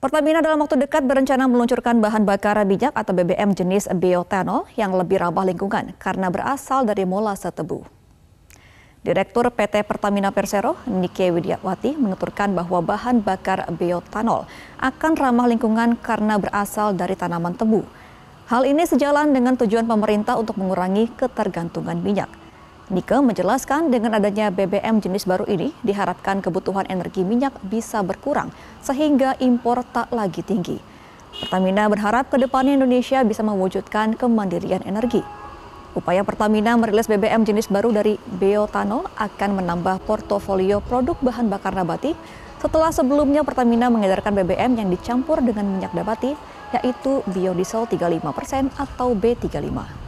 Pertamina dalam waktu dekat berencana meluncurkan bahan bakar minyak atau BBM jenis bioetanol yang lebih ramah lingkungan karena berasal dari molase tebu. Direktur PT Pertamina Persero, Nike Widiawati, menuturkan bahwa bahan bakar biotanol akan ramah lingkungan karena berasal dari tanaman tebu. Hal ini sejalan dengan tujuan pemerintah untuk mengurangi ketergantungan minyak. Nike menjelaskan dengan adanya BBM jenis baru ini diharapkan kebutuhan energi minyak bisa berkurang sehingga impor tak lagi tinggi. Pertamina berharap ke depannya Indonesia bisa mewujudkan kemandirian energi. Upaya Pertamina merilis BBM jenis baru dari Biotanol akan menambah portofolio produk bahan bakar nabati setelah sebelumnya Pertamina mengedarkan BBM yang dicampur dengan minyak nabati yaitu biodiesel 35% atau B35.